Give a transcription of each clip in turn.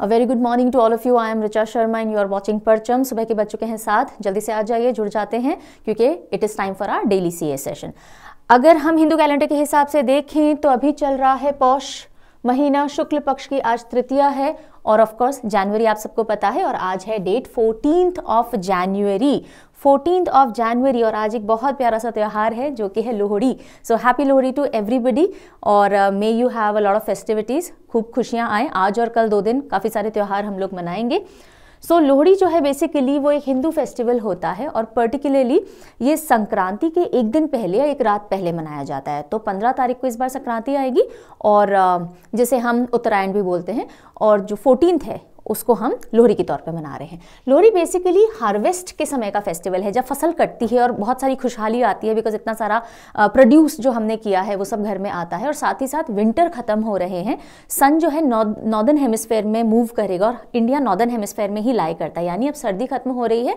A very good morning to all of you I am Richa Sharma and you are watching Parcham सुबह के बच चुके हैं साथ जल्दी से आ जाइए जुड़ जाते हैं क्योंकि it is time for our daily C session अगर हम हिंदू कैलेंडर के हिसाब से देखें तो अभी चल रहा है पौष महीना शुक्ल पक्ष की आज तृतीया है और ऑफ कोर्स जनवरी आप सबको पता है और आज है date fourteenth of January fourteen of January और आज एक बहुत प्यारा सा त्यौहार है जो कि है Lohri so happy Lohri to everybody और may you have a lot of festivities खूब खुशियाँ आएँ आज और कल दो दिन काफ़ी सारे त्यौहार हम लोग मनाएंगे सो so, लोहड़ी जो है बेसिकली वो एक हिंदू फेस्टिवल होता है और पर्टिकुलरली ये संक्रांति के एक दिन पहले या एक रात पहले मनाया जाता है तो पंद्रह तारीख को इस बार संक्रांति आएगी और जैसे हम उत्तरायण भी बोलते हैं और जो फोर्टीनथ है उसको हम लोहरी के तौर पे मना रहे हैं लोहरी बेसिकली हार्वेस्ट के समय का फेस्टिवल है जब फसल कटती है और बहुत सारी खुशहाली आती है बिकॉज इतना सारा प्रोड्यूस जो हमने किया है वो सब घर में आता है और साथ ही साथ विंटर ख़त्म हो रहे हैं सन जो है नॉर्दर्न हेमिसफेयर में मूव करेगा और इंडिया नॉर्दर्न हेमिसफेयर में ही लाए करता है यानी अब सर्दी खत्म हो रही है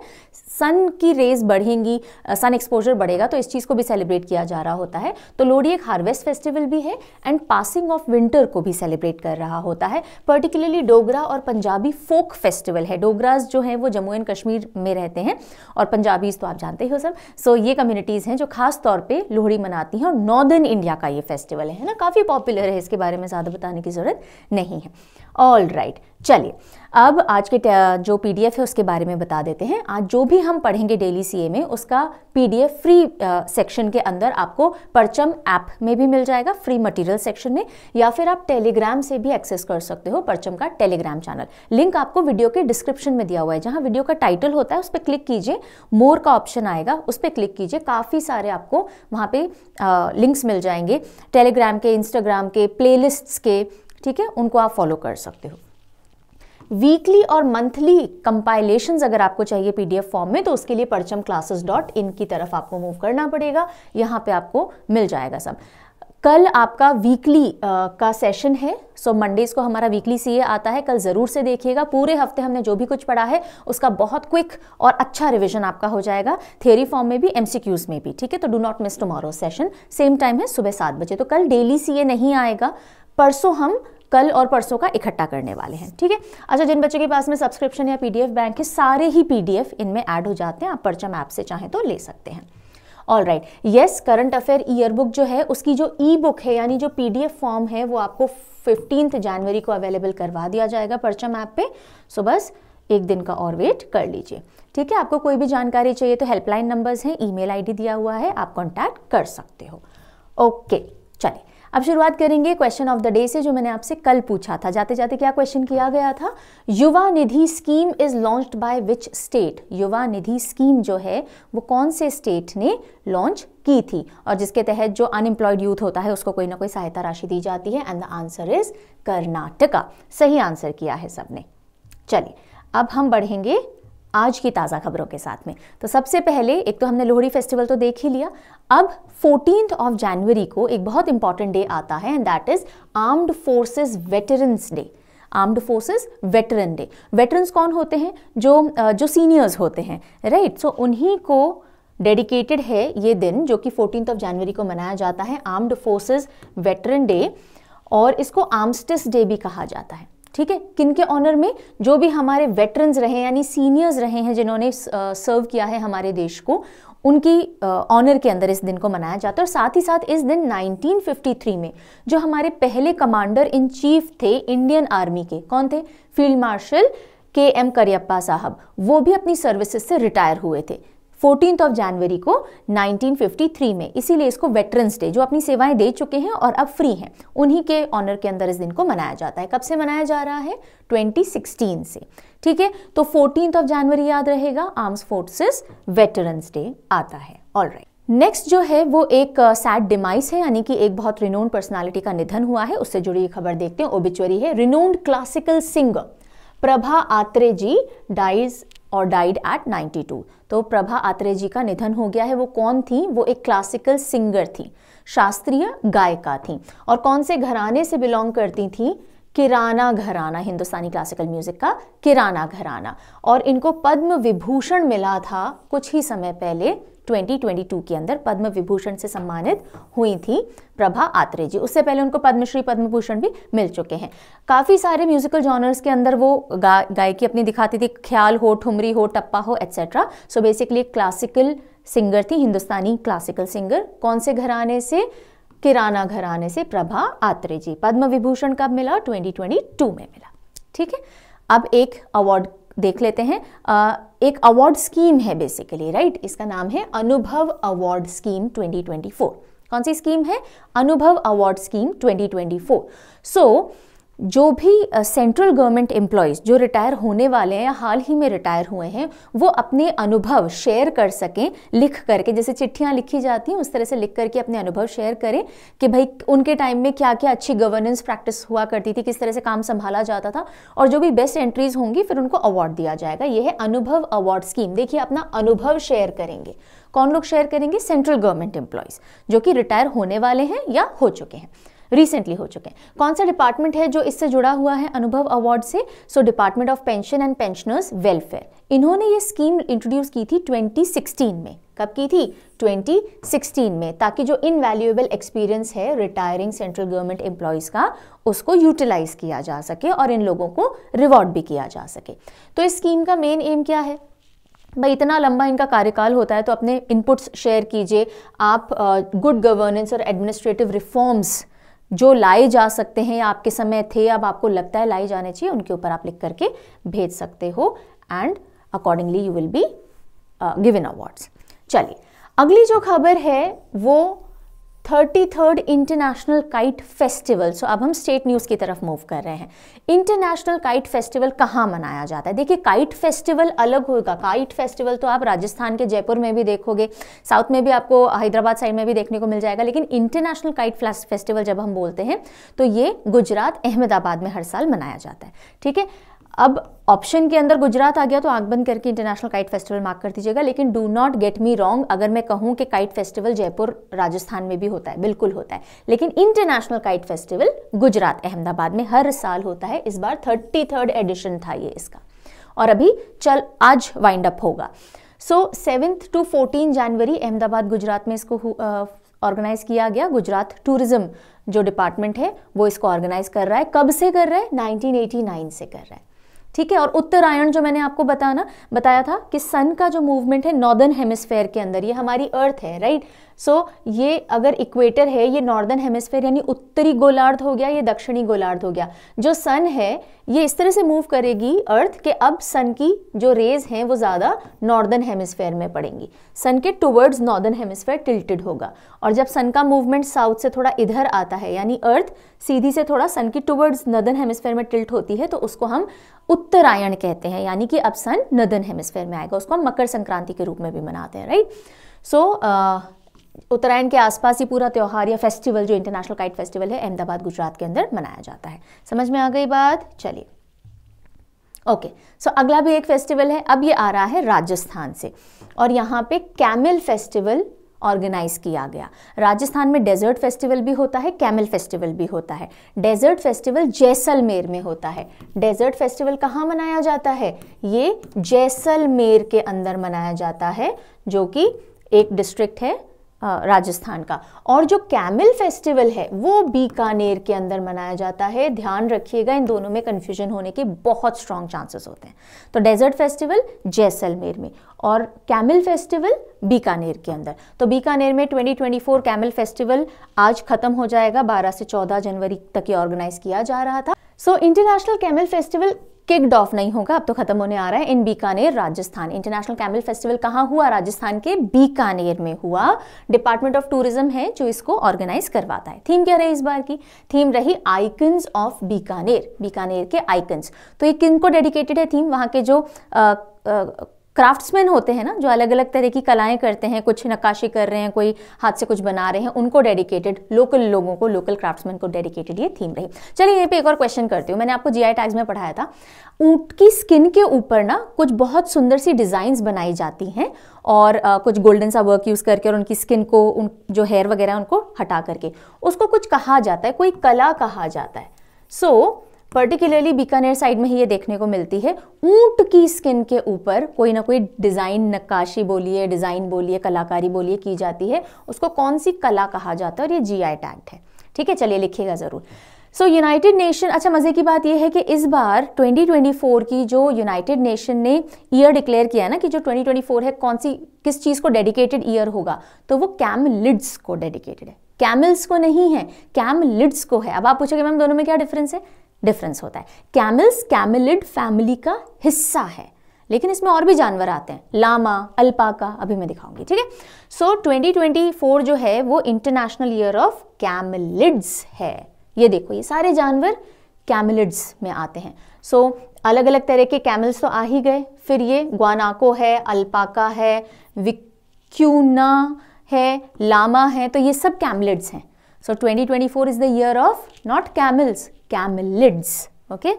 सन की रेज बढ़ेंगी सन एक्सपोजर बढ़ेगा तो इस चीज़ को भी सेलिब्रेट किया जा रहा होता है तो लोहड़ी एक हार्वेस्ट फेस्टिवल भी है एंड पासिंग ऑफ विंटर को भी सेलिब्रेट कर रहा होता है पर्टिकुलरली डोगरा और पंजाब पंजाबी फोक फेस्टिवल है डोगराज जो हैं वो जम्मू एंड कश्मीर में रहते हैं और पंजाबीज़ तो आप जानते हो सब सो ये कम्युनिटीज़ हैं जो खास तौर पे लोहड़ी मनाती हैं और नॉर्दर्न इंडिया का ये फेस्टिवल है ना काफ़ी पॉपुलर है इसके बारे में ज़्यादा बताने की ज़रूरत नहीं है ऑल राइट right, चलिए अब आज के जो पीडीएफ है उसके बारे में बता देते हैं आज जो भी हम पढ़ेंगे डेली सीए में उसका पीडीएफ फ्री सेक्शन के अंदर आपको परचम ऐप में भी मिल जाएगा फ्री मटेरियल सेक्शन में या फिर आप टेलीग्राम से भी एक्सेस कर सकते हो परचम का टेलीग्राम चैनल लिंक आपको वीडियो के डिस्क्रिप्शन में दिया हुआ है जहाँ वीडियो का टाइटल होता है उस पर क्लिक कीजिए मोर का ऑप्शन आएगा उस पर क्लिक कीजिए काफ़ी सारे आपको वहाँ पे आ, लिंक्स मिल जाएंगे टेलीग्राम के इंस्टाग्राम के प्लेलिस्ट्स के ठीक है उनको आप फॉलो कर सकते हो वीकली और मंथली कंपाइलेशन अगर आपको चाहिए पीडीएफ फॉर्म में तो उसके लिए परचम क्लासेस डॉट इन की तरफ आपको मूव करना पड़ेगा यहाँ पे आपको मिल जाएगा सब कल आपका वीकली uh, का सेशन है सो so, मंडेज़ को हमारा वीकली सीए आता है कल ज़रूर से देखिएगा पूरे हफ्ते हमने जो भी कुछ पढ़ा है उसका बहुत क्विक और अच्छा रिवीजन आपका हो जाएगा थेरी फॉर्म में भी एमसीक्यूज में भी ठीक है तो do not miss tomorrow session same time है सुबह सात बजे तो कल डेली सीए नहीं आएगा परसों हम कल और परसों का इकट्ठा करने वाले हैं ठीक है अच्छा जिन बच्चों के पास में सब्सक्रिप्शन या पीडीएफ बैंक है सारे ही पीडीएफ इनमें ऐड हो जाते हैं आप परचम ऐप से चाहें तो ले सकते हैं all right yes current affair year book जो है उसकी जो ई बुक है यानी जो पीडीएफ फॉर्म है वो आपको फिफ्टींथ जनवरी को अवेलेबल करवा दिया जाएगा परचम ऐप पे सो बस एक दिन का और वेट कर लीजिए ठीक है आपको कोई भी जानकारी चाहिए तो हेल्पलाइन नंबर्स हैं ईमेल आईडी दिया हुआ है आप कॉन्टैक्ट कर सकते हो ओके okay. अब शुरुआत करेंगे क्वेश्चन ऑफ द डे से जो मैंने आपसे कल पूछा था जाते जाते क्या क्वेश्चन किया गया था Yuva Nidhi scheme is launched by which state Yuva Nidhi scheme जो है वो कौन से स्टेट ने लॉन्च की थी और जिसके तहत जो अनएम्प्लॉयड यूथ होता है उसको कोई ना कोई सहायता राशि दी जाती है and the answer is Karnataka सही आंसर किया है सबने चलिए अब हम बढ़ेंगे आज की ताज़ा खबरों के साथ में तो सबसे पहले एक तो हमने लोहड़ी फेस्टिवल तो देख ही लिया अब फोर्टीन ऑफ जनवरी को एक बहुत इंपॉर्टेंट डे आता है and that is armed forces veterans day armed forces veteran day veterans कौन होते हैं जो जो सीनियर्स होते हैं राइट सो उन्हीं को डेडिकेटेड है ये दिन जो कि फोर्टीन ऑफ जनवरी को मनाया जाता है आर्म्ड फोर्सेज वेटरन डे और इसको आर्मस्टिस डे भी कहा जाता है ठीक है किनके ऑनर में जो भी हमारे वेटरन्स रहे यानी सीनियर्स रहे हैं जिन्होंने सर्व uh, किया है हमारे देश को उनकी ऑनर uh, के अंदर इस दिन को मनाया जाता है और साथ ही साथ इस दिन 1953 में जो हमारे पहले कमांडर इन चीफ थे इंडियन आर्मी के कौन थे field marshal K M Cariappa साहब वो भी अपनी सर्विसेज से रिटायर हुए थे फोर्टीन ऑफ जनवरी को 1953 में इसीलिए इसको वेटरन्स डे जो अपनी सेवाएं दे चुके हैं और अब फ्री हैं उन्हीं के ऑनर के अंदर इस दिन को मनाया जाता है कब से मनाया जा रहा है 2016 से ठीक है तो फोर्टीन ऑफ जनवरी याद रहेगा आर्म्स फोर्सेस वेटरन्स डे आता है ऑल नेक्स्ट जो है वो एक सैड uh, डिमाइस है यानी कि एक बहुत रिनोन्ड पर्सनालिटी का निधन हुआ है उससे जुड़ी खबर देखते हैं ओबिचुअरी है renowned classical singer Prabha Atre ji dies और डाइड एट 92 तो प्रभा आत्रे जी का निधन हो गया है वो कौन थी वो एक क्लासिकल सिंगर थी शास्त्रीय गायिका थी और कौन से घराने से बिलोंग करती थी किराना घराना हिंदुस्तानी क्लासिकल म्यूज़िक का किराना घराना और इनको पद्म विभूषण मिला था कुछ ही समय पहले 2022 के अंदर पद्म विभूषण से सम्मानित हुई थी प्रभा आत्रे जी उससे पहले उनको पद्मश्री पद्म भूषण भी मिल चुके हैं काफ़ी सारे म्यूजिकल जॉनर्स के अंदर वो गा, गायकी अपनी दिखाती थी ख्याल हो ठुमरी हो टप्पा हो etcetera so basically classical singer थी हिंदुस्तानी क्लासिकल सिंगर कौन से घराने से किराना घराने से प्रभा आत्रे जी पद्म विभूषण कब मिला 2022 में मिला ठीक है अब एक अवार्ड देख लेते हैं एक अवार्ड स्कीम है बेसिकली राइट इसका नाम है अनुभव अवार्ड स्कीम 2024 कौन सी स्कीम है अनुभव अवार्ड स्कीम 2024 सो so, जो भी सेंट्रल गवर्नमेंट एम्प्लॉयज़ जो रिटायर होने वाले हैं या हाल ही में रिटायर हुए हैं वो अपने अनुभव शेयर कर सकें लिख करके जैसे चिट्ठियाँ लिखी जाती हैं उस तरह से लिख करके अपने अनुभव शेयर करें कि भाई उनके टाइम में क्या क्या अच्छी गवर्नेंस प्रैक्टिस हुआ करती थी किस तरह से काम संभाला जाता था और जो भी बेस्ट एंट्रीज होंगी फिर उनको अवार्ड दिया जाएगा ये है अनुभव अवार्ड स्कीम देखिए अपना अनुभव शेयर करेंगे कौन लोग शेयर करेंगे सेंट्रल गवर्नमेंट एम्प्लॉयज़ जो कि रिटायर होने वाले हैं या हो चुके हैं रिसेंटली हो चुके हैं कौन सा डिपार्टमेंट है जो इससे जुड़ा हुआ है अनुभव अवार्ड से so department of pension and pensioners welfare इन्होंने ये स्कीम इंट्रोड्यूस की थी 2016 में कब की थी 2016 में ताकि जो इनवैल्यूएबल एक्सपीरियंस है रिटायरिंग सेंट्रल गवर्नमेंट एम्प्लॉयज़ का उसको यूटिलाइज किया जा सके और इन लोगों को रिवॉर्ड भी किया जा सके तो इस स्कीम का मेन एम क्या है भाई इतना लंबा इनका कार्यकाल होता है तो अपने इनपुट्स शेयर कीजिए आप गुड गवर्नेंस और एडमिनिस्ट्रेटिव रिफॉर्म्स जो लाए जा सकते हैं या आपके समय थे अब आपको लगता है लाए जाने चाहिए उनके ऊपर आप लिख करके भेज सकते हो and accordingly you will be given awards चलिए अगली जो खबर है वो thirty third international kite festival so अब हम स्टेट न्यूज़ की तरफ मूव कर रहे हैं इंटरनेशनल काइट फेस्टिवल कहाँ मनाया जाता है देखिए काइट फेस्टिवल अलग होगा काइट फेस्टिवल तो आप राजस्थान के जयपुर में भी देखोगे साउथ में भी आपको हैदराबाद साइड में भी देखने को मिल जाएगा लेकिन इंटरनेशनल काइट फेस्टिवल जब हम बोलते हैं तो ये गुजरात अहमदाबाद में हर साल मनाया जाता है ठीक है अब ऑप्शन के अंदर गुजरात आ गया तो आंख बंद करके इंटरनेशनल काइट फेस्टिवल मार्क कर दीजिएगा लेकिन do not get me wrong अगर मैं कहूँ कि काइट फेस्टिवल जयपुर राजस्थान में भी होता है बिल्कुल होता है लेकिन international kite festival Gujarat Ahmedabad में हर साल होता है इस बार थर्टी थर्ड एडिशन था ये इसका और अभी चल आज वाइंड अप होगा so seventh to fourteen January Ahmedabad Gujarat में इसको ऑर्गेनाइज किया गया गुजरात टूरिज्म जो डिपार्टमेंट है वो इसको ऑर्गेनाइज कर रहा है कब से कर रहा है 1989 से कर रहा है ठीक है और उत्तरायण जो मैंने आपको बताना बताया था कि सन का जो मूवमेंट है नॉर्दर्न हेमिस्फेयर के अंदर ये हमारी अर्थ है राइट सो so, ये अगर इक्वेटर है ये नॉर्दर्न हेमिस्फेयर यानी उत्तरी गोलार्ध हो गया ये दक्षिणी गोलार्ध हो गया जो सन है ये इस तरह से मूव करेगी अर्थ के अब सन की जो रेज हैं वो ज़्यादा नॉर्दर्न हेमिसफेयर में पड़ेंगी सन के टुवर्ड्स नॉर्दर्न हेमिसफेयर टिल्टेड होगा और जब सन का मूवमेंट साउथ से थोड़ा इधर आता है यानी अर्थ सीधी से थोड़ा सन की टुवर्ड्स नदर्न हेमिसफेयर में टिल्ट होती है तो उसको हम उत्तरायण कहते हैं यानी कि अब सन नदर्न हेमिसफेयर में आएगा उसको हम मकर संक्रांति के रूप में भी मनाते हैं right so so, uh, Uttarayan के आसपास ही पूरा त्यौहार या फेस्टिवल जो इंटरनेशनल काइट फेस्टिवल है अहमदाबाद गुजरात के अंदर मनाया जाता है समझ में आ गई बात चलिए ओके सो अगला भी एक फेस्टिवल है अब ये आ रहा है राजस्थान से और यहाँ पे कैमल फेस्टिवल ऑर्गेनाइज किया गया राजस्थान में डेजर्ट फेस्टिवल भी होता है कैमल फेस्टिवल भी होता है डेजर्ट फेस्टिवल जैसलमेर में होता है डेजर्ट फेस्टिवल कहाँ मनाया जाता है ये जैसलमेर के अंदर मनाया जाता है जो कि एक डिस्ट्रिक्ट है राजस्थान का और जो कैमिल फेस्टिवल है वो बीकानेर के अंदर मनाया जाता है ध्यान रखिएगा इन दोनों में कन्फ्यूजन होने के बहुत स्ट्रॉन्ग चांसेस होते हैं तो डेजर्ट फेस्टिवल जैसलमेर में और कैमिल फेस्टिवल बीकानेर के अंदर तो बीकानेर में 2024 कैमिल फेस्टिवल आज ख़त्म हो जाएगा 12 से 14 जनवरी तक ये ऑर्गेनाइज किया जा रहा था so international camel festival kicked off नहीं होगा अब तो खत्म होने आ रहा है in Bikaner Rajasthan international camel festival कहाँ हुआ राजस्थान के बीकानेर में हुआ डिपार्टमेंट ऑफ टूरिज्म है जो इसको ऑर्गेनाइज करवाता है थीम क्या रही इस बार की थीम रही आइकन्स ऑफ बीकानेर बीकानेर के आइकन्स तो ये किन को डेडिकेटेड है थीम वहाँ के जो आ, आ, क्राफ्ट्समैन होते हैं ना जो अलग अलग तरह की कलाएं करते हैं कुछ नक्काशी कर रहे हैं कोई हाथ से कुछ बना रहे हैं उनको डेडिकेटेड लोकल लोगों को लोकल क्राफ्ट्समैन को डेडिकेटेड ये थीम रही चलिए यहीं पे एक और क्वेश्चन करती हूँ मैंने आपको जीआई टैग्स में पढ़ाया था ऊँट की स्किन के ऊपर ना कुछ बहुत सुंदर सी डिज़ाइंस बनाई जाती हैं और आ, कुछ गोल्डन सा वर्क यूज़ करके और उनकी स्किन को उन जो हेयर वगैरह उनको हटा करके उसको कुछ कहा जाता है कोई कला कहा जाता है so so, particularly Bikaner side में ही ये देखने को मिलती है ऊंट की स्किन के ऊपर कोई ना कोई डिज़ाइन नक्काशी बोलिए डिज़ाइन बोलिए कलाकारी बोलिए की जाती है उसको कौन सी कला कहा जाता है और ये जी आई टैक्ट है ठीक है चलिए लिखिएगा ज़रूर सो यूनाइटेड नेशन अच्छा मज़े की बात यह है कि इस बार 2024 की जो यूनाइटेड नेशन ने ईयर डिक्लेयर किया ना कि जो 2024 है कौन सी किस चीज़ को डेडिकेटेड ईयर होगा तो वो कैम लिड्स को डेडिकेटेड है कैमल्स को नहीं है कैम लिड्स को है अब आप पूछोगे मैम दोनों में क्या डिफरेंस है डिफरेंस होता है कैमल्स कैमलिड फैमिली का हिस्सा है लेकिन इसमें और भी जानवर आते हैं लामा अल्पाका अभी मैं दिखाऊंगी ठीक है सो 2024 जो है वो इंटरनेशनल ईयर ऑफ कैमलिड्स है ये देखो ये सारे जानवर कैमलिड्स में आते हैं सो so, अलग अलग तरह के कैमल्स तो आ ही गए फिर ये ग्वानाको है अल्पाका है विक्यूना है लामा है तो ये सब कैमलिड्स हैं so so, 2024 is the year of not camels camelids okay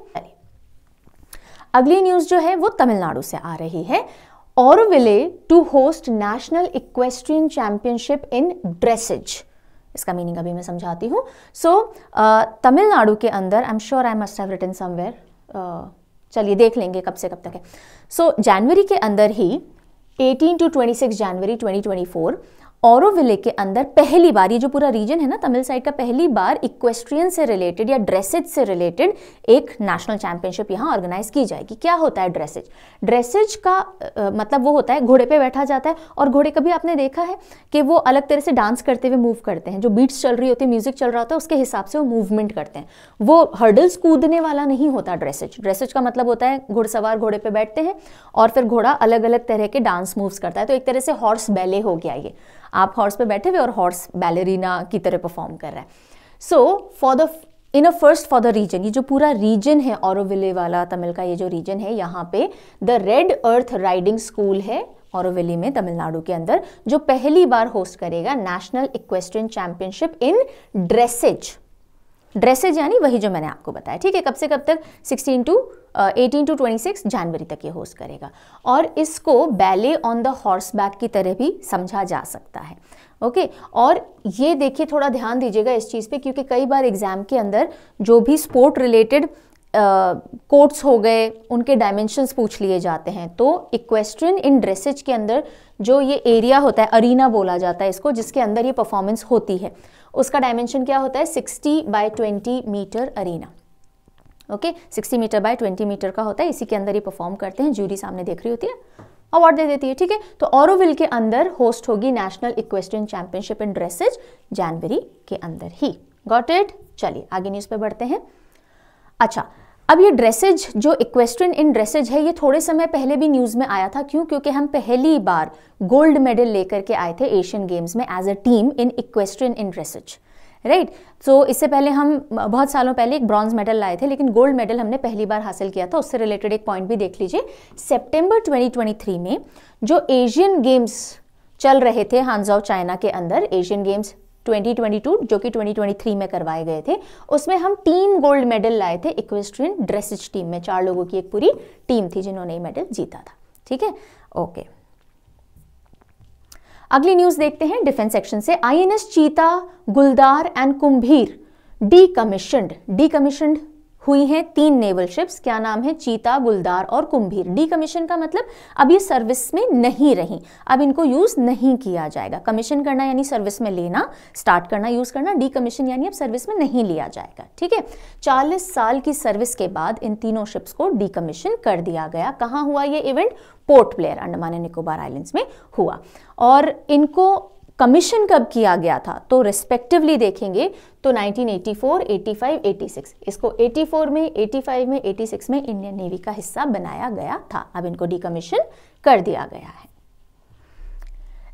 अगली न्यूज जो है वो तमिलनाडु से आ रही है Auroville to host national equestrian championship in dressage इसका मीनिंग अभी मैं समझाती हूँ सो so, uh, तमिलनाडु के अंदर I am sure I must have written somewhere चलिए देख लेंगे कब से कब तक है सो so, जनवरी के अंदर ही 18 टू 26 जनवरी 2024 औरविले के अंदर पहली बार ये जो पूरा रीजन है ना तमिल साइड का पहली बार इक्वेस्ट्रियन से रिलेटेड या ड्रेसेज से रिलेटेड एक नेशनल चैंपियनशिप यहाँ ऑर्गेनाइज की जाएगी क्या होता है ड्रेसेज ड्रेसेज का आ, मतलब वो होता है घोड़े पे बैठा जाता है और घोड़े कभी आपने देखा है कि वो अलग तरह से डांस करते हुए मूव करते हैं जो बीट्स चल रही होती है म्यूजिक चल रहा होता है उसके हिसाब से वो मूवमेंट करते हैं वो हर्डल्स कूदने वाला नहीं होता ड्रेसेज ड्रेसेज का मतलब होता है घुड़सवार घोड़े पर बैठते हैं और फिर घोड़ा अलग अलग तरह के डांस मूव्स करता है तो एक तरह से हॉर्स बैले हो गया ये आप हॉर्स पे बैठे हुए और हॉर्स बैलेरीना की तरह परफॉर्म कर रहा है so for the in a first for the region ये जो पूरा रीजन है औरविले वाला तमिल का ये जो रीजन है यहाँ पे the red earth riding school है औरविली में तमिलनाडु के अंदर जो पहली बार होस्ट करेगा national equestrian championship in dressage dressage यानी वही जो मैंने आपको बताया ठीक है कब से कब तक 16 टू एटीन टू 26 जनवरी तक ये होस्ट करेगा और इसको ballet on the horse back की तरह भी समझा जा सकता है ओके okay? और ये देखिए थोड़ा ध्यान दीजिएगा इस चीज़ पे क्योंकि कई बार एग्ज़ाम के अंदर जो भी स्पोर्ट रिलेटेड कोट्स हो गए उनके डायमेंशंस पूछ लिए जाते हैं तो इक्वेस्ट्रियन इन ड्रेसेज के अंदर जो ये एरिया होता है अरीना बोला जाता है इसको जिसके अंदर ये परफॉर्मेंस होती है उसका डायमेंशन क्या होता है sixty by twenty metre arena okay sixty metre by twenty metre का होता है इसी के अंदर ये परफॉर्म करते हैं जूरी सामने देख रही होती है अवार्ड दे देती है ठीक है तो ऑरोविल के अंदर होस्ट होगी national equestrian championship in dressage जनवरी के अंदर ही गॉट इट चलिए आगे न्यूज़ पे बढ़ते हैं अच्छा अब ये ड्रेसेज जो इक्वेस्ट्रियन इन ड्रेसेज है ये थोड़े समय पहले भी न्यूज़ में आया था क्यों क्योंकि हम पहली बार गोल्ड मेडल लेकर के आए थे एशियन गेम्स में as a team in equestrian in dressage right so इससे पहले हम बहुत सालों पहले एक ब्रॉन्ज मेडल लाए थे लेकिन गोल्ड मेडल हमने पहली बार हासिल किया था उससे रिलेटेड एक पॉइंट भी देख लीजिए सितंबर 2023 में जो एशियन गेम्स चल रहे थे हांजाओ चाइना के अंदर एशियन गेम्स 2022 जो कि 2023 में करवाए गए थे उसमें हम टीम गोल्ड मेडल लाए थे इक्वेस्ट्रियन ड्रेसिज टीम में चार लोगों की एक पूरी टीम थी जिन्होंने ये मेडल जीता था ठीक है ओके अगली न्यूज देखते हैं डिफेंस सेक्शन से INS Cheetah Guldar and Kumbhir decommission decommission हुई हैं तीन नेवल शिप्स क्या नाम है चीता गुलदार और कुंभीर डी कमीशन का मतलब अब ये सर्विस में नहीं रही अब इनको यूज़ नहीं किया जाएगा कमीशन करना यानी सर्विस में लेना स्टार्ट करना यूज़ करना डी कमीशन यानी अब सर्विस में नहीं लिया जाएगा ठीक है चालीस साल की सर्विस के बाद इन तीनों शिप्स को डी कमीशन कर दिया गया कहाँ हुआ ये event Port Blair Andaman and Nicobar island में हुआ और इनको कमीशन कब किया गया था तो रिस्पेक्टिवली देखेंगे तो 1984, 85, 86 इसको 84 में 85 में 86 में इंडियन नेवी का हिस्सा बनाया गया था अब इनको डीकमीशन कर दिया गया है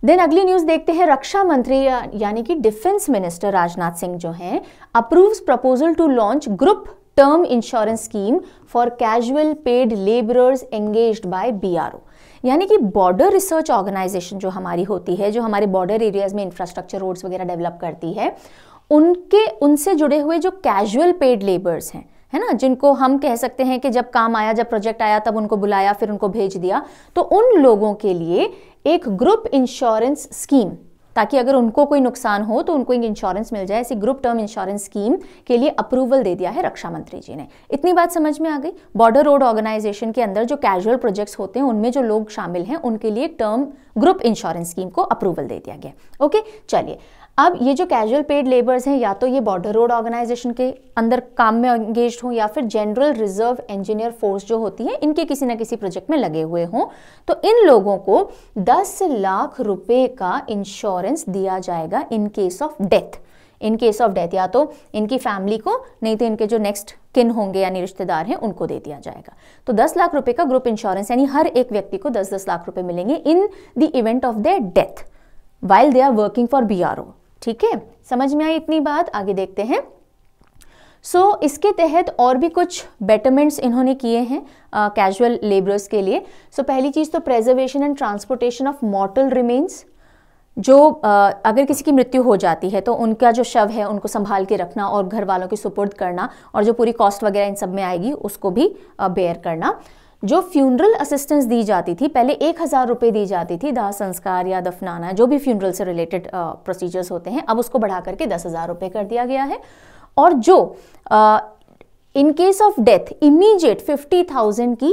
देन अगली न्यूज देखते हैं रक्षा मंत्री या, यानी कि डिफेंस मिनिस्टर राजनाथ सिंह जो हैं approves proposal to launch group term insurance scheme for casual paid labourers engaged by BRO यानी कि बॉर्डर रिसर्च ऑर्गेनाइजेशन जो हमारी होती है जो हमारे बॉर्डर एरियाज में इंफ्रास्ट्रक्चर रोड्स वगैरह डेवलप करती है उनके उनसे जुड़े हुए जो कैजुअल पेड लेबर्स हैं है ना जिनको हम कह सकते हैं कि जब काम आया जब प्रोजेक्ट आया तब उनको बुलाया फिर उनको भेज दिया तो उन लोगों के लिए एक ग्रुप इंश्योरेंस स्कीम ताकि अगर उनको कोई नुकसान हो तो उनको एक इंश्योरेंस मिल जाए ऐसी ग्रुप टर्म इंश्योरेंस स्कीम के लिए अप्रूवल दे दिया है रक्षा मंत्री जी ने इतनी बात समझ में आ गई बॉर्डर रोड ऑर्गेनाइजेशन के अंदर जो कैजुअल प्रोजेक्ट्स होते हैं उनमें जो लोग शामिल हैं उनके लिए टर्म ग्रुप इंश्योरेंस स्कीम को अप्रूवल दे दिया गया ओके चलिए अब ये जो कैजुअल पेड लेबर्स हैं या तो ये बॉर्डर रोड ऑर्गेनाइजेशन के अंदर काम में एंगेज हों या फिर जनरल रिजर्व इंजीनियर फोर्स जो होती है इनके किसी ना किसी प्रोजेक्ट में लगे हुए हों तो इन लोगों को 10 लाख रुपए का इंश्योरेंस दिया जाएगा in case of death in case of death या तो इनकी फैमिली को नहीं तो इनके जो नेक्स्ट किन होंगे यानी रिश्तेदार हैं उनको दे दिया जाएगा तो 10 लाख रुपए का ग्रुप इंश्योरेंस यानी हर एक व्यक्ति को 10-10 लाख रुपए मिलेंगे in the event of their death while they are working for B ठीक है समझ में आई इतनी बात आगे देखते हैं सो so, इसके तहत और भी कुछ बेटरमेंट्स इन्होंने किए हैं कैजुअल लेबरर्स के लिए सो so, पहली चीज़ तो preservation and transportation of mortal remains जो uh, अगर किसी की मृत्यु हो जाती है तो उनका जो शव है उनको संभाल के रखना और घर वालों के सुपुर्द करना और जो पूरी कॉस्ट वगैरह इन सब में आएगी उसको भी बेयर करना जो फ्यूनरल असिस्टेंस दी जाती थी पहले एक हज़ार रुपये दी जाती थी दाह संस्कार या दफनाना जो भी फ्यूनरल से रिलेटेड प्रोसीजर्स होते हैं अब उसको बढ़ा करके दस हज़ार रुपये कर दिया गया है और जो in case of death immediate fifty thousand की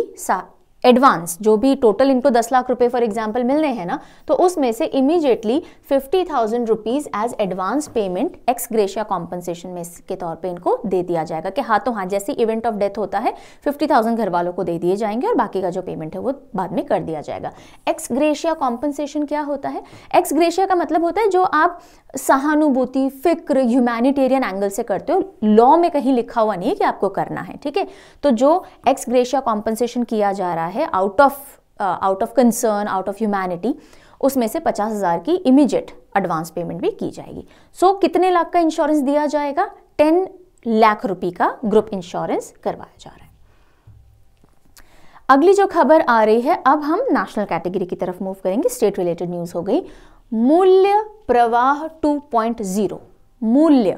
एडवांस जो भी टोटल इनको दस लाख रुपए फॉर एग्जांपल मिलने हैं ना तो उसमें से immediately fifty thousand rupees as advance payment ex gratia compensation में के तौर पे इनको दे दिया जाएगा कि हाथों तो हाथ जैसे इवेंट ऑफ डेथ होता है फिफ्टी थाउजेंड घर वालों को दे दिए जाएंगे और बाकी का जो पेमेंट है वो बाद में कर दिया जाएगा एक्स ग्रेशिया कॉम्पनसेशन क्या होता है एक्स ग्रेशिया का मतलब होता है जो आप सहानुभूति फिक्र ह्यूमैनिटेरियन एंगल से करते हो लॉ में कहीं लिखा हुआ नहीं है कि आपको करना है ठीक है तो जो एक्स ग्रेशिया कॉम्पनसेशन किया जा रहा है है out of out of concern out of humanity उसमें से पचास हज़ार की इमीजिएट एडवांस पेमेंट भी की जाएगी सो so, कितने लाख का इंश्योरेंस दिया जाएगा टेन लाख रुपए का ग्रुप इंश्योरेंस करवाया जा रहा है अगली जो खबर आ रही है अब हम नेशनल कैटेगरी की तरफ मूव करेंगे स्टेट रिलेटेड न्यूज़ हो गई मूल्य प्रवाह 2.0 मूल्य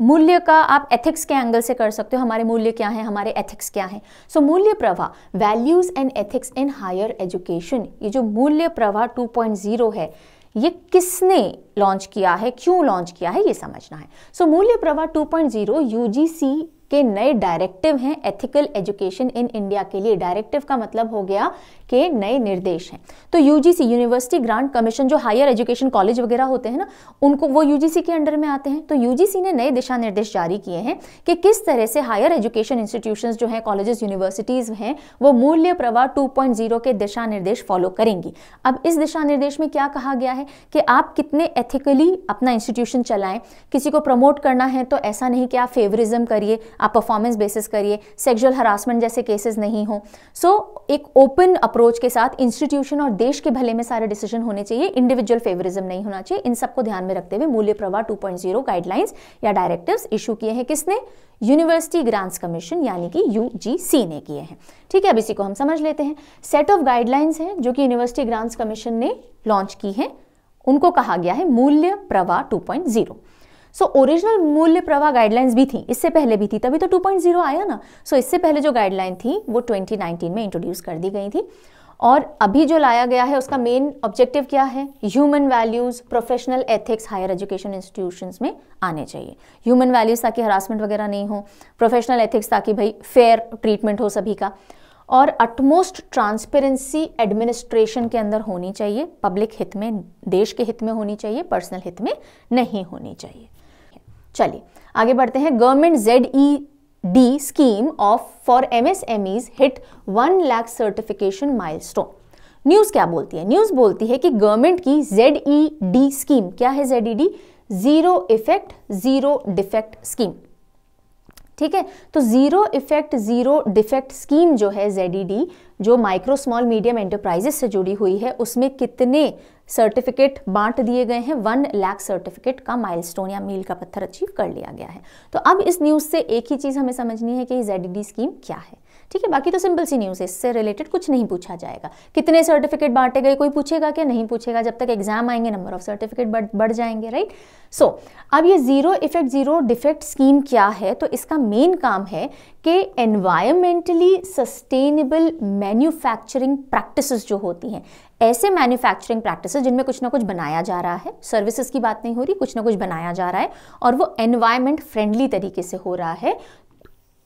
मूल्य का आप एथिक्स के एंगल से कर सकते हो हमारे मूल्य क्या हैं हमारे एथिक्स क्या हैं so so, Mulya Pravah values and ethics in higher education ये जो मूल्य प्रवाह 2.0 है ये किसने लॉन्च किया है क्यों लॉन्च किया है ये समझना है so so, Mulya Pravah 2.0 UGC के नए डायरेक्टिव हैं एथिकल एजुकेशन इन इंडिया के लिए डायरेक्टिव का मतलब हो गया कि नए निर्देश हैं तो यूजीसी यूनिवर्सिटी ग्रांट कमीशन जो हायर एजुकेशन कॉलेज वगैरह होते हैं ना उनको वो यूजीसी के अंडर में आते हैं तो यूजीसी ने नए दिशा निर्देश जारी किए हैं कि किस तरह से हायर एजुकेशन इंस्टीट्यूशन जो हैं कॉलेजेस यूनिवर्सिटीज़ हैं वो मूल्य प्रवाह टू के दिशा निर्देश फॉलो करेंगी अब इस दिशा निर्देश में क्या कहा गया है कि आप कितने एथिकली अपना इंस्टीट्यूशन चलाएं किसी को प्रमोट करना है तो ऐसा नहीं कि आप फेवरिज्म करिए आप परफॉर्मेंस बेसिस करिए सेक्सुअल हरासमेंट जैसे केसेस नहीं हो सो so, एक ओपन अप्रोच के साथ इंस्टीट्यूशन और देश के भले में सारे डिसीजन होने चाहिए इंडिविजुअल फेवरिज्म नहीं होना चाहिए इन सबको ध्यान में रखते हुए मूल्य प्रवाह टू गाइडलाइंस या डायरेक्टिव इशू किए हैं किसने यूनिवर्सिटी ग्रांट्स कमीशन यानी कि यू ने किए हैं ठीक है अब इसी को हम समझ लेते हैं सेट ऑफ गाइडलाइंस हैं जो कि यूनिवर्सिटी ग्रांट्स कमीशन ने लॉन्च की हैं उनको कहा गया है मूल्य प्रवाह 2.0 सो ओरिजिनल मूल्य प्रवाह गाइडलाइंस भी थी इससे पहले भी थी तभी तो 2.0 आया ना सो so, इससे पहले जो गाइडलाइन थी वो 2019 में इंट्रोड्यूस कर दी गई थी और अभी जो लाया गया है उसका मेन ऑब्जेक्टिव क्या है human values professional ethics higher education institutions में आने चाहिए ह्यूमन वैल्यूज़ ताकि हरासमेंट वगैरह नहीं हो प्रोफेशनल एथिक्स ताकि भाई फेयर ट्रीटमेंट हो सभी का और अटमोस्ट ट्रांसपेरेंसी एडमिनिस्ट्रेशन के अंदर होनी चाहिए पब्लिक हित में देश के हित में होनी चाहिए पर्सनल हित में नहीं होनी चाहिए चलिए आगे बढ़ते हैं government Z E D scheme of for MSMEs hit one lakh certification milestone news क्या बोलती है न्यूज़ बोलती है कि गवर्नमेंट की जेड ई डी स्कीम क्या है Z E D zero effect zero defect scheme ठीक है तो zero effect zero defect scheme जो है जेडीडी e जो माइक्रो स्मॉल मीडियम एंटरप्राइजेस से जुड़ी हुई है उसमें कितने सर्टिफिकेट बांट दिए गए हैं वन लाख सर्टिफिकेट का माइलस्टोन या मील का पत्थर अचीव कर लिया गया है तो अब इस न्यूज़ से एक ही चीज़ हमें समझनी है कि जेड स्कीम क्या है ठीक है बाकी तो सिंपल सी न्यूज़ है इससे रिलेटेड कुछ नहीं पूछा जाएगा कितने सर्टिफिकेट बांटे गए कोई पूछेगा क्या नहीं पूछेगा जब तक एग्जाम आएंगे नंबर ऑफ सर्टिफिकेट बढ़ बढ़ जाएंगे राइट सो so, अब ये zero effect zero defect scheme क्या है तो इसका मेन काम है कि एनवायरमेंटली सस्टेनेबल मैन्युफैक्चरिंग प्रैक्टिस जो होती हैं ऐसे मैन्युफैक्चरिंग प्रैक्टिस जिनमें कुछ ना कुछ बनाया जा रहा है सर्विसेज की बात नहीं हो रही कुछ ना कुछ बनाया जा रहा है और वो एनवायरमेंट फ्रेंडली तरीके से हो रहा है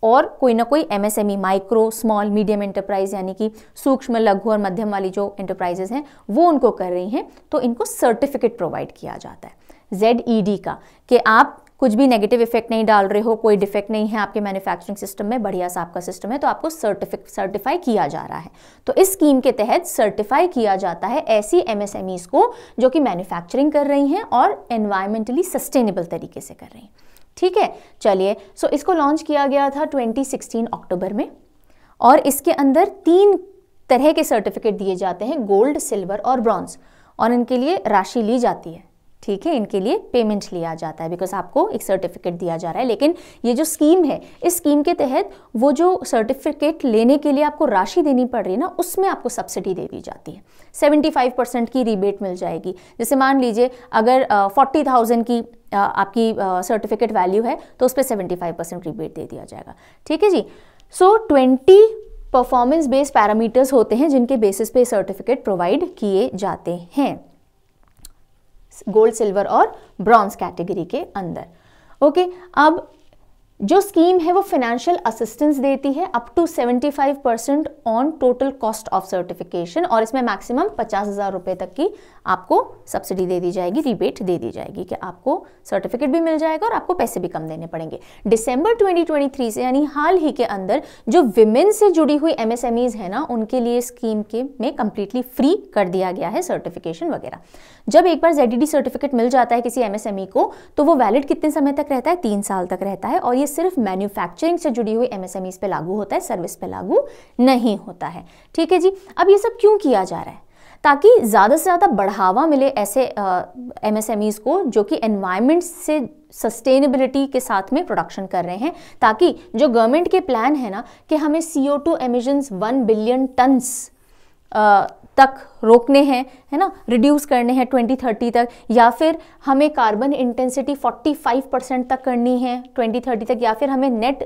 और कोई ना कोई MSME micro small medium enterprise यानी कि सूक्ष्म लघु और मध्यम वाली जो एंटरप्राइजेज हैं वो उनको कर रही हैं तो इनको सर्टिफिकेट प्रोवाइड किया जाता है जेड ई डी का कि आप कुछ भी नेगेटिव इफेक्ट नहीं डाल रहे हो कोई डिफेक्ट नहीं है आपके मैन्युफैक्चरिंग सिस्टम में बढ़िया सा आपका सिस्टम है तो आपको सर्टिफिक सर्टिफाई किया जा रहा है तो इस स्कीम के तहत सर्टिफाई किया जाता है ऐसी एमएसएमईज को जो कि मैन्युफैक्चरिंग कर रही हैं और एनवायरमेंटली सस्टेनेबल तरीके से कर रही हैं ठीक है चलिए सो so इसको लॉन्च किया गया था ट्वेंटी अक्टूबर में और इसके अंदर तीन तरह के सर्टिफिकेट दिए जाते हैं गोल्ड सिल्वर और ब्रॉन्ज और इनके लिए राशि ली जाती है ठीक है इनके लिए पेमेंट लिया जाता है बिकॉज आपको एक सर्टिफिकेट दिया जा रहा है लेकिन ये जो स्कीम है इस स्कीम के तहत वो जो सर्टिफिकेट लेने के लिए आपको राशि देनी पड़ रही है ना उसमें आपको सब्सिडी दे दी जाती है 75 परसेंट की रिबेट मिल जाएगी जैसे मान लीजिए अगर फोर्टी थाउजेंड की आ, आपकी सर्टिफिकेट वैल्यू है तो उस पर सेवेंटी रिबेट दे दिया जाएगा ठीक है जी so so, twenty performance based parameters होते हैं जिनके बेसिस पे सर्टिफिकेट प्रोवाइड किए जाते हैं गोल्ड सिल्वर और ब्रॉन्ज कैटेगरी के अंदर ओके okay, अब जो स्कीम है वो फाइनेंशियल असिस्टेंस देती है up to 75 percent on total cost of certification और इसमें मैक्सिमम पचास हज़ार रुपये तक की आपको सब्सिडी दे दी जाएगी रिबेट दे दी जाएगी कि आपको सर्टिफिकेट भी मिल जाएगा और आपको पैसे भी कम देने पड़ेंगे दिसंबर 2023 से यानी हाल ही के अंदर जो विमेन से जुड़ी हुई एम है ना उनके लिए स्कीम के में कंप्लीटली फ्री कर दिया गया है सर्टिफिकेशन वगैरह जब एक बार जेडीडी सर्टिफिकेट मिल जाता है किसी एम e को तो वो वैलिड कितने समय तक रहता है तीन साल तक रहता है और ये सिर्फ मैन्युफैक्चरिंग से जुड़ी हुई एमएसएमईज पे लागू होता है सर्विस पे लागू नहीं होता है ठीक है जी अब ये सब क्यों किया जा रहा है ताकि ज़्यादा से ज़्यादा बढ़ावा मिले ऐसे एम एस को जो कि एनवायरमेंट से सस्टेनेबिलिटी के साथ में प्रोडक्शन कर रहे हैं ताकि जो गवर्नमेंट के प्लान है ना कि हमें C O two emissions one billion tons तक रोकने हैं है ना रिड्यूस करने हैं 2030 तक या फिर हमें कार्बन इंटेंसिटी 45 परसेंट तक करनी है 2030 तक या फिर हमें नेट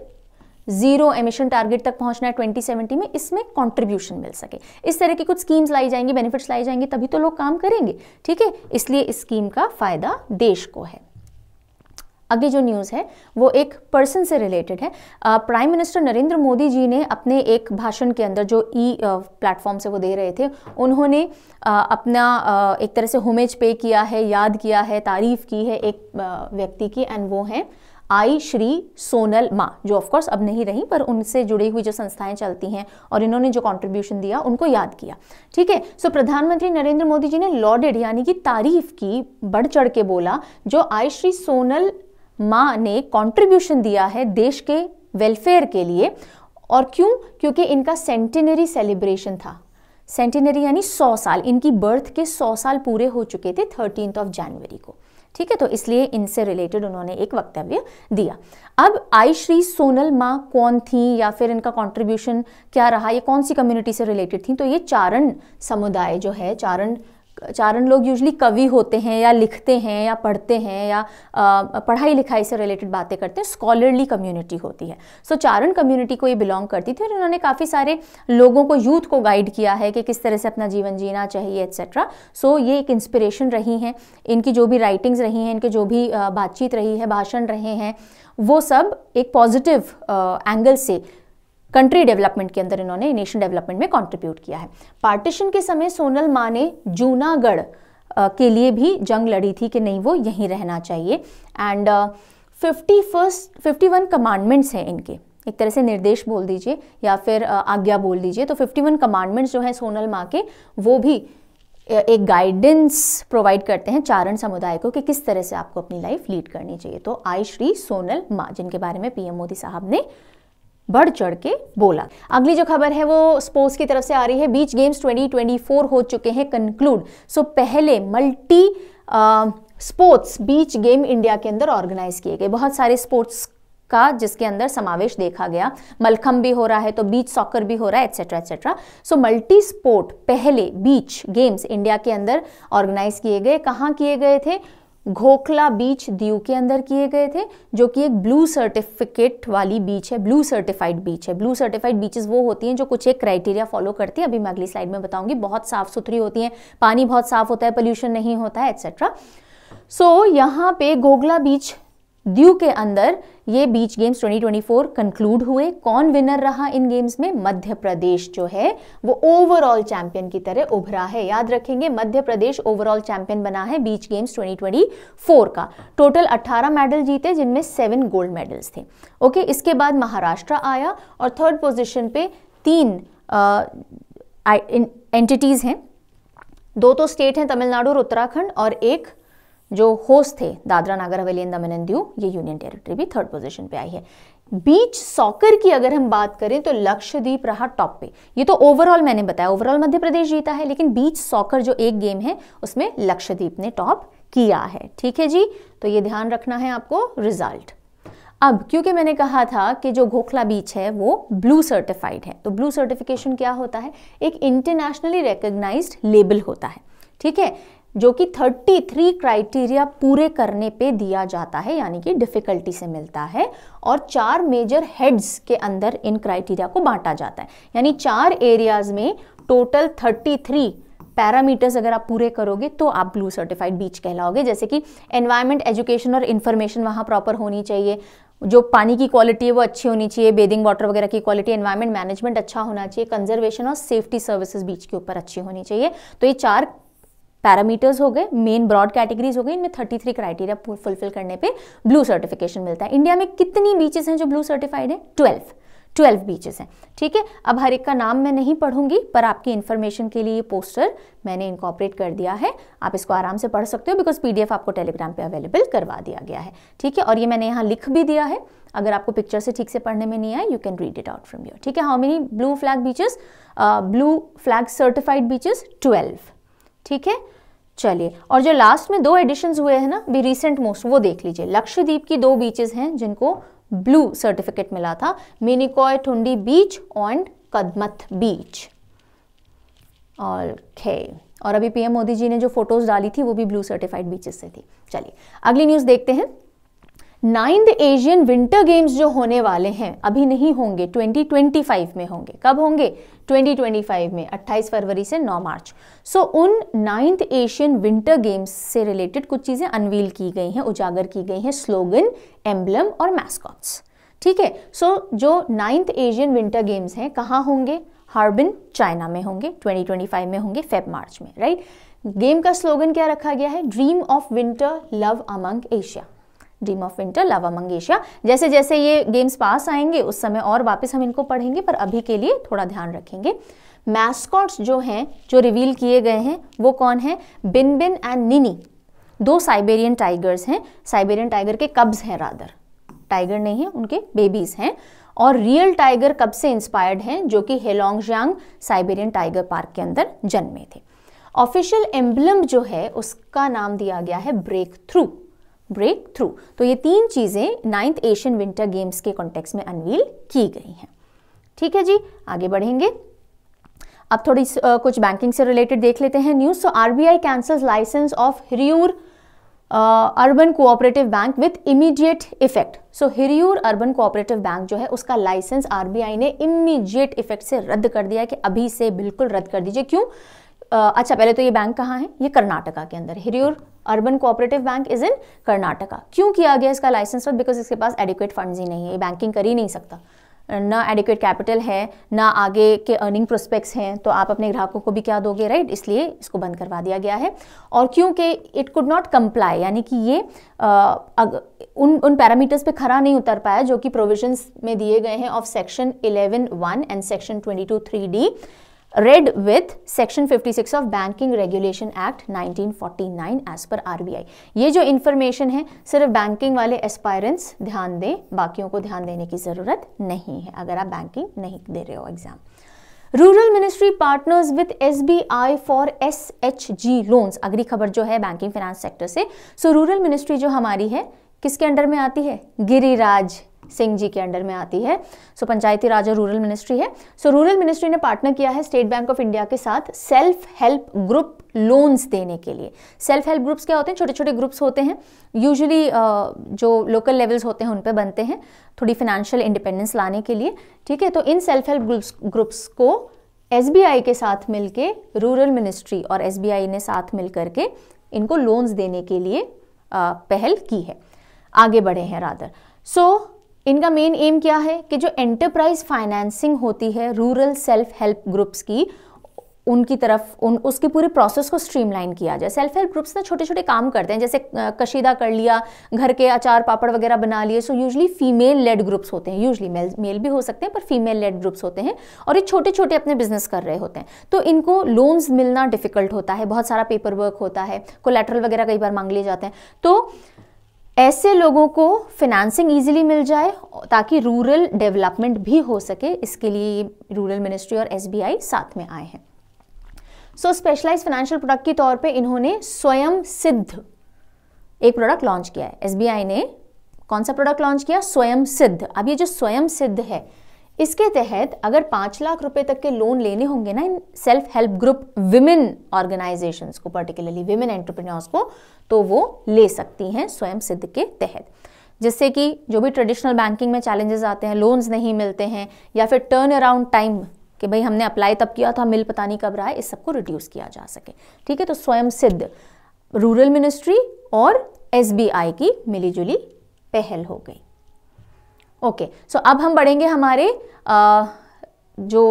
जीरो एमिशन टारगेट तक पहुंचना है 2070 में इसमें कंट्रीब्यूशन मिल सके इस तरह की कुछ स्कीम्स लाई जाएंगी बेनिफिट्स लाई जाएंगी तभी तो लोग काम करेंगे ठीक है इसलिए इस स्कीम का फायदा देश को है अगली जो न्यूज़ है वो एक पर्सन से रिलेटेड है प्राइम मिनिस्टर नरेंद्र मोदी जी ने अपने एक भाषण के अंदर जो ई प्लेटफॉर्म से वो दे रहे थे उन्होंने आ, अपना आ, एक तरह से होमेज पे किया है याद किया है तारीफ़ की है एक व्यक्ति की एंड वो हैं आई श्री सोनल माँ जो ऑफकोर्स अब नहीं रही पर उनसे जुड़ी हुई जो संस्थाएं चलती हैं और इन्होंने जो कंट्रीब्यूशन दिया उनको याद किया ठीक है सो प्रधानमंत्री नरेंद्र मोदी जी ने लॉडेड यानी कि तारीफ की बढ़ चढ़ के बोला जो आई श्री सोनल माँ ने कंट्रीब्यूशन दिया है देश के वेलफेयर के लिए और क्यों क्योंकि इनका सेंटिनरी सेलिब्रेशन था सेंटिनरी यानी सौ साल इनकी बर्थ के सौ साल पूरे हो चुके थे थर्टीन ऑफ जनवरी को ठीक है तो इसलिए इनसे रिलेटेड उन्होंने एक वक्तव्य दिया अब आई श्री सोनल माँ कौन थी या फिर इनका कंट्रीब्यूशन क्या रहा ये कौन सी कम्युनिटी से रिलेटेड थी तो ये चारण समुदाय जो है चारण चारण लोग यूजली कवि होते हैं या लिखते हैं या पढ़ते हैं या पढ़ाई लिखाई से रिलेटेड बातें करते हैं स्कॉलरली कम्युनिटी होती है सो so, चारण कम्युनिटी को ये बिलोंग करती थी और इन्होंने काफ़ी सारे लोगों को यूथ को गाइड किया है कि किस तरह से अपना जीवन जीना चाहिए एट्सेट्रा सो so, ये एक इंस्पिरेशन रही हैं इनकी जो भी राइटिंग्स रही हैं इनके जो भी बातचीत रही है भाषण रहे हैं वो सब एक पॉजिटिव एंगल से कंट्री डेवलपमेंट के अंदर इन्होंने नेशन डेवलपमेंट में कॉन्ट्रीब्यूट किया है पार्टीशन के समय सोनल माँ ने जूनागढ़ के लिए भी जंग लड़ी थी कि नहीं वो यहीं रहना चाहिए and fifty first fifty one commandments हैं इनके एक तरह से निर्देश बोल दीजिए या फिर आज्ञा बोल दीजिए तो फिफ्टी वन कमांडमेंट्स जो हैं सोनल माँ के वो भी एक गाइडेंस प्रोवाइड करते हैं चारण समुदाय को कि किस तरह से आपको अपनी लाइफ लीड करनी चाहिए तो आई श्री सोनल माँ जिनके बारे में पीएम मोदी साहब ने बढ़ चढ़ के बोला अगली जो खबर है वो स्पोर्ट्स की तरफ से आ रही है बीच गेम्स 2024 हो चुके हैं कंक्लूड सो पहले multi sports beach game India के अंदर ऑर्गेनाइज किए गए बहुत सारे स्पोर्ट्स का जिसके अंदर समावेश देखा गया मलखम भी हो रहा है तो बीच सॉकर भी हो रहा है etcetera etcetera so multi sport पहले बीच गेम्स इंडिया के अंदर ऑर्गेनाइज किए गए कहाँ किए गए थे घोखला बीच दीव के अंदर किए गए थे जो कि एक ब्लू सर्टिफिकेट वाली बीच है ब्लू सर्टिफाइड बीच है ब्लू सर्टिफाइड बीचेस वो होती हैं जो कुछ एक क्राइटेरिया फॉलो करती है अभी मैं अगली स्लाइड में बताऊंगी बहुत साफ सुथरी होती हैं पानी बहुत साफ होता है पोल्यूशन नहीं होता है एक्सेट्रा सो so, यहाँ पे घोखला बीच दीव के अंदर ये बीच गेम्स 2024 कंक्लूड हुए कौन विनर रहा इन गेम्स में मध्य प्रदेश जो है वो ओवरऑल चैंपियन की तरह उभरा है याद रखेंगे मध्य प्रदेश ओवरऑल चैंपियन बना है बीच गेम्स 2024 का टोटल 18 मेडल जीते जिनमें सेवन गोल्ड मेडल्स थे ओके इसके बाद महाराष्ट्र आया और थर्ड पोजिशन पे तीन एंटिटीज़ हैं दो तो स्टेट हैं तमिलनाडु और उत्तराखंड और एक जो होस्ट थे दादरा नागर हवेली एंड दमन एंड दीव ये यूनियन टेरिटरी भी थर्ड पोजीशन पे आई है बीच सॉकर की अगर हम बात करें तो लक्षद्वीप रहा टॉप पे ये तो ओवरऑल मैंने बताया ओवरऑल मध्य प्रदेश जीता है लेकिन बीच सॉकर जो एक गेम है उसमें लक्षद्वीप ने टॉप किया है ठीक है जी तो ये ध्यान रखना है आपको रिजल्ट अब क्योंकि मैंने कहा था कि जो घोखला बीच है वो ब्लू सर्टिफाइड है तो ब्लू सर्टिफिकेशन क्या होता है एक इंटरनेशनली रिकग्नाइज्ड लेबल होता है ठीक है जो कि 33 क्राइटेरिया पूरे करने पे दिया जाता है यानी कि डिफ़िकल्टी से मिलता है और चार मेजर हेड्स के अंदर इन क्राइटेरिया को बांटा जाता है यानी चार एरियाज़ में टोटल 33 पैरामीटर्स अगर आप पूरे करोगे तो आप ब्लू सर्टिफाइड बीच कहलाओगे जैसे कि एनवायरमेंट एजुकेशन और इन्फॉर्मेशन वहाँ प्रॉपर होनी चाहिए जो पानी की क्वालिटी है वो अच्छी होनी चाहिए बेदिंग वाटर वगैरह की क्वालिटी एनवायरमेंट मैनेजमेंट अच्छा होना चाहिए कंजर्वेशन और सेफ्टी सर्विसेज बीच के ऊपर अच्छी होनी चाहिए तो ये चार पैरामीटर्स हो गए मेन ब्रॉड कैटेगरीज हो गई इनमें 33 क्राइटेरिया फुलफिल करने पे ब्लू सर्टिफिकेशन मिलता है इंडिया में कितनी बीचेस हैं जो ब्लू सर्टिफाइड है ट्वेल्व ट्वेल्व बीचेस हैं ठीक है अब हर एक का नाम मैं नहीं पढ़ूंगी पर आपकी इन्फॉर्मेशन के लिए ये पोस्टर मैंने इंकॉपरेट कर दिया है आप इसको आराम से पढ़ सकते हो बिकॉज पी आपको टेलीग्राम पर अवेलेबल करवा दिया गया है ठीक है और ये मैंने यहाँ लिख भी दिया है अगर आपको पिक्चर से ठीक से पढ़ने में नहीं आए you can read it out from your ठीक है how many blue flag beaches blue flag certified beaches twelve ठीक है चलिए और जो लास्ट में दो एडिशंस हुए हैं ना भी रिसेंट मोस्ट वो देख लीजिए लक्षद्वीप की दो बीचेस हैं जिनको ब्लू सर्टिफिकेट मिला था मिनिकॉय ठुंडी बीच एंड कदमत बीच और खे और अभी पीएम मोदी जी ने जो फोटोज डाली थी वो भी ब्लू सर्टिफाइड बीचेस से थी चलिए अगली न्यूज़ देखते हैं नाइन्थ एशियन विंटर गेम्स जो होने वाले हैं अभी नहीं होंगे 2025 में होंगे कब होंगे 2025 में 28 फरवरी से 9 मार्च सो so, उन नाइन्थ एशियन विंटर गेम्स से रिलेटेड कुछ चीज़ें अनवील की गई हैं उजागर की गई हैं स्लोगन एम्बलम और मैस्कॉट्स ठीक है सो so, जो नाइन्थ एशियन विंटर गेम्स हैं कहाँ होंगे हार्बिन चाइना में होंगे 2025 में होंगे फेब मार्च में राइट गेम का स्लोगन क्या रखा गया है dream of winter love among Asia dream of winter लावा मंगेशिया जैसे जैसे ये गेम्स पास आएंगे उस समय और वापस हम इनको पढ़ेंगे पर अभी के लिए थोड़ा ध्यान रखेंगे मैस्कॉट्स जो हैं जो रिवील किए गए हैं वो कौन है बिन बिन एंड निनी दो साइबेरियन टाइगर्स हैं साइबेरियन टाइगर के कब्ज हैं रादर टाइगर नहीं है उनके बेबीज हैं और रियल टाइगर कब से इंस्पायर्ड हैं जो कि हेलोंगजांग साइबेरियन टाइगर पार्क के अंदर जन्मे थे ऑफिशियल एम्बलम जो है उसका नाम दिया गया है ब्रेक थ्रू ब्रेक थ्रू तो ये तीन चीज़ें नाइन्थ एशियन विंटर गेम्स के कॉन्टेक्स में अनवील की गई हैं ठीक है जी आगे बढ़ेंगे अब थोड़ी आ, कुछ बैंकिंग से रिलेटेड देख लेते हैं news so R B I cancels licence of Hiriyur urban cooperative bank with immediate effect so Hiriyur urban cooperative bank जो है उसका लाइसेंस आरबीआई ने इमीडिएट इफेक्ट से रद्द कर दिया कि अभी से बिल्कुल रद्द कर दीजिए क्यों uh, अच्छा पहले तो ये बैंक कहाँ है ये कर्नाटका के अंदर Hiriyur urban cooperative bank is in Karnataka क्यों किया गया इसका लाइसेंस रद्द बिकॉज इसके पास एडिक्वेट फंड्स ही नहीं है बैंकिंग कर ही नहीं सकता ना एडिक्वेट कैपिटल है ना आगे के अर्निंग प्रोस्पेक्ट्स हैं तो आप अपने ग्राहकों को भी क्या दोगे राइट इसलिए इसको बंद करवा दिया गया है और क्योंकि इट कुड नॉट कम्प्लाई यानी कि ये आ, अग, उन उन पैरामीटर्स पे खरा नहीं उतर पाया जो कि प्रोविजंस में दिए गए हैं of section 11 one and section 22 three D read with section 56 of banking regulation act 1949 as पर RBI ये जो इन्फॉर्मेशन है सिर्फ बैंकिंग वाले एस्पायरेंट्स ध्यान दें बाकियों को ध्यान देने की ज़रूरत नहीं है अगर आप बैंकिंग नहीं दे रहे हो exam rural ministry partners with S B I for S H G loans अगली खबर जो है बैंकिंग फाइनेंस सेक्टर से सो रूरल मिनिस्ट्री जो हमारी है किसके अंडर में आती है गिरिराज सिंह जी के अंडर में आती है सो so, पंचायती राज और रूरल मिनिस्ट्री है सो रूरल मिनिस्ट्री ने पार्टनर किया है स्टेट बैंक ऑफ इंडिया के साथ सेल्फ हेल्प ग्रुप लोन्स देने के लिए सेल्फ हेल्प ग्रुप्स क्या होते हैं छोटे छोटे ग्रुप्स होते हैं यूजुअली जो लोकल लेवल्स होते हैं उन पर बनते हैं थोड़ी फिनेंशियल इंडिपेंडेंस लाने के लिए ठीक है तो इन सेल्फ हेल्प ग्रुप्स ग्रुप्स को एस के साथ मिलकर रूरल मिनिस्ट्री और एस ने साथ मिल करके इनको लोन्स देने के लिए पहल की है आगे बढ़े हैं रादर सो so, इनका मेन एम क्या है कि जो एंटरप्राइज फाइनेंसिंग होती है रूरल सेल्फ हेल्प ग्रुप्स की उनकी तरफ उन उसके पूरे प्रोसेस को स्ट्रीमलाइन किया जाए सेल्फ हेल्प ग्रुप्स ना छोटे छोटे काम करते हैं जैसे कशीदा कर लिया घर के अचार पापड़ वगैरह बना लिए so usually female led groups होते हैं यूजली मेल मेल भी हो सकते हैं पर फीमेल लेड ग्रुप्स होते हैं और ये छोटे छोटे अपने बिजनेस कर रहे होते हैं तो इनको लोन्स मिलना डिफिकल्ट होता है बहुत सारा पेपर वर्क होता है कोलेट्रल वगैरह कई बार मांग लिए जाते हैं तो ऐसे लोगों को फिनंसिंग इजीली मिल जाए ताकि रूरल डेवलपमेंट भी हो सके इसके लिए रूरल मिनिस्ट्री और एसबीआई साथ में आए हैं सो स्पेशलाइज फाइनेंशियल प्रोडक्ट के तौर पे इन्होंने स्वयं सिद्ध एक प्रोडक्ट लॉन्च किया है एसबीआई ने कौन सा प्रोडक्ट लॉन्च किया स्वयं सिद्ध अब ये जो स्वयं सिद्ध है इसके तहत अगर पांच लाख रुपए तक के लोन लेने होंगे ना इन self help group women organisations को पर्टिकुलरली विमेन एंटरप्रेन्योर्स को तो वो ले सकती हैं स्वयं सिद्ध के तहत जिससे कि जो भी ट्रेडिशनल बैंकिंग में चैलेंजेस आते हैं लोन्स नहीं मिलते हैं या फिर टर्न अराउंड टाइम कि भाई हमने अप्लाई तब किया था मिल पता नहीं कब रहा है इस सबको रिड्यूस किया जा सके ठीक है तो स्वयं सिद्ध रूरल मिनिस्ट्री और एस की मिलीजुली पहल हो गई ओके okay, सो so अब हम बढ़ेंगे हमारे आ, जो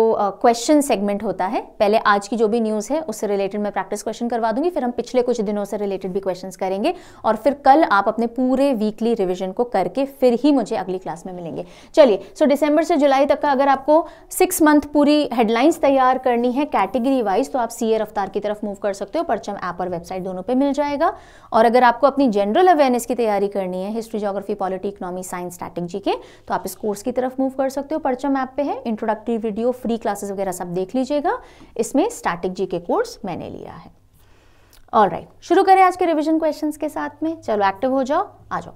क्वेश्चन uh, सेगमेंट होता है पहले आज की जो भी न्यूज़ है उससे रिलेटेड मैं प्रैक्टिस क्वेश्चन करवा दूंगी फिर हम पिछले कुछ दिनों से रिलेटेड भी क्वेश्चन करेंगे और फिर कल आप अपने पूरे वीकली रिविजन को करके फिर ही मुझे अगली क्लास में मिलेंगे चलिए सो दिसंबर से जुलाई तक का अगर आपको सिक्स मंथ पूरी हेडलाइंस तैयार करनी है कैटेगरी वाइज तो आप सी ए रफ्तार की तरफ मूव कर सकते हो परचम ऐप और वेबसाइट दोनों पर मिल जाएगा और अगर आपको अपनी जनरल अवेयरनेस की तैयारी करनी है history geography polity economy science strategy के तो आप इस कोर्स की तरफ मूव कर सकते हो परचम ऐप पर है इंट्रोडक्टिव वीडियो फ्री क्लासेस वगैरह सब देख लीजिएगा इसमें स्टैटिक जी के कोर्स मैंने लिया है ऑल राइट right, शुरू करें आज के रिविजन क्वेश्चन के साथ में चलो एक्टिव हो जाओ आ जाओ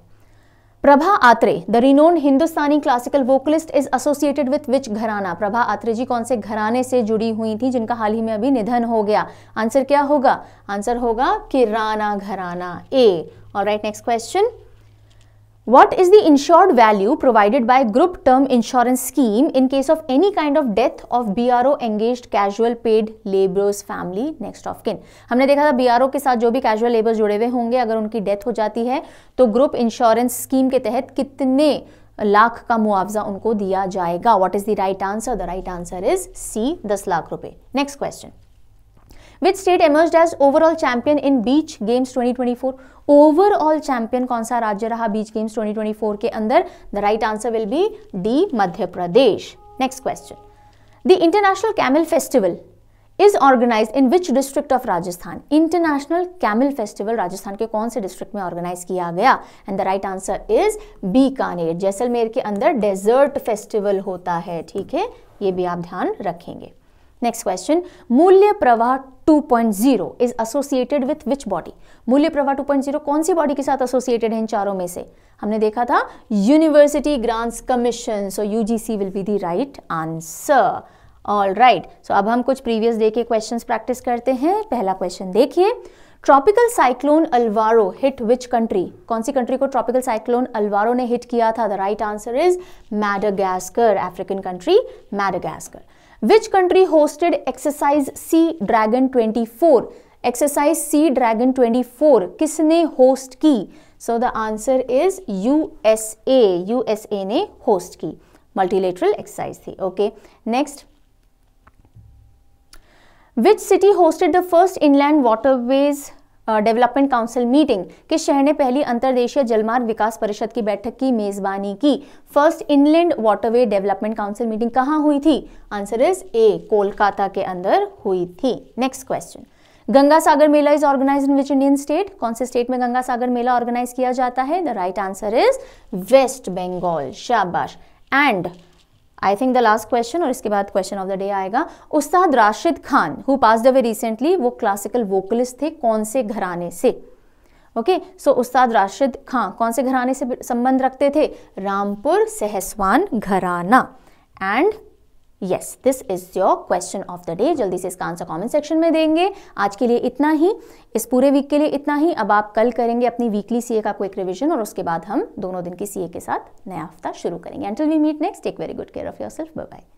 Prabha Atre the renowned Hindustani classical vocalist is associated with which gharana Prabha Atre जी कौन से घराने से जुड़ी हुई थी जिनका हाल ही में अभी निधन हो गया आंसर क्या होगा आंसर होगा किराना घराना ए और right next question What is the insured value provided by group term insurance scheme in case of any kind of death of BRO engaged casual paid laborers family next of kin? हमने देखा था BRO के साथ जो भी casual labours जुड़े हुए होंगे अगर उनकी डेथ हो जाती है तो ग्रुप इंश्योरेंस स्कीम के तहत कितने लाख का मुआवजा उनको दिया जाएगा what is the right answer the right answer is C दस लाख रुपए next question which state emerge as overall champion in beach games 2024 overall champion कौन सा राज्य रहा बीच गेम्स 2024 के अंदर the right answer will be D Madhya Pradesh next question the international camel festival is organise in which district of Rajasthan international camel festival Rajasthan के कौन से district में ऑर्गेनाइज किया गया and the right answer is Bikaner Jaisalmer के अंदर डेजर्ट फेस्टिवल होता है ठीक है ये भी आप ध्यान रखेंगे next question Mulya Pravah 2.0 is associated with which body Mulya Pravah 2.0 कौन सी बॉडी के साथ एसोसिएटेड है इन चारों में से हमने देखा था university grants commission so UGC will be the right answer all right so अब हम कुछ प्रीवियस डे के क्वेश्चंस प्रैक्टिस करते हैं पहला क्वेश्चन देखिए tropical cyclone Alvaro hit which country कौन सी कंट्री को ट्रॉपिकल साइक्लोन अलवारो ने हिट किया था the right answer is Madagascar African country Madagascar Which country hosted exercise Sea Dragon 24? Exercise Sea Dragon 24, kisne host ki? So the answer is USA. USA ne host ki. Multilateral exercise thi. Okay. Next. Which city hosted the first inland waterways development council meeting किस शहर ने पहली अंतर्देशीय जलमार्ग विकास परिषद की बैठक की मेजबानी की first inland waterway development council meeting कहाँ हुई थी आंसर इज ए कोलकाता के अंदर हुई थी next question Ganga Sagar Mela is organise in which Indian state कौन से स्टेट में गंगा सागर मेला ऑर्गेनाइज किया जाता है the right answer is west Bengal शाबाश and I think the last question और इसके बाद क्वेश्चन ऑफ द डे आएगा Ustad Rashid Khan who pass away recently वो क्लासिकल वोकलिस्ट थे कौन से घराने से ओके okay, सो so उस्ताद राशिद खान कौन से घराने से संबंध रखते थे Rampur Sahaswan gharana and yes this is your question of the day जल्दी से इसका आंसर कमेंट सेक्शन में देंगे आज के लिए इतना ही इस पूरे वीक के लिए इतना ही अब आप कल करेंगे अपनी वीकली सीए का क्विक रिवीजन और उसके बाद हम दोनों दिन की सीए के साथ नया हफ्ता शुरू करेंगे until we meet next take very good care of yourself bye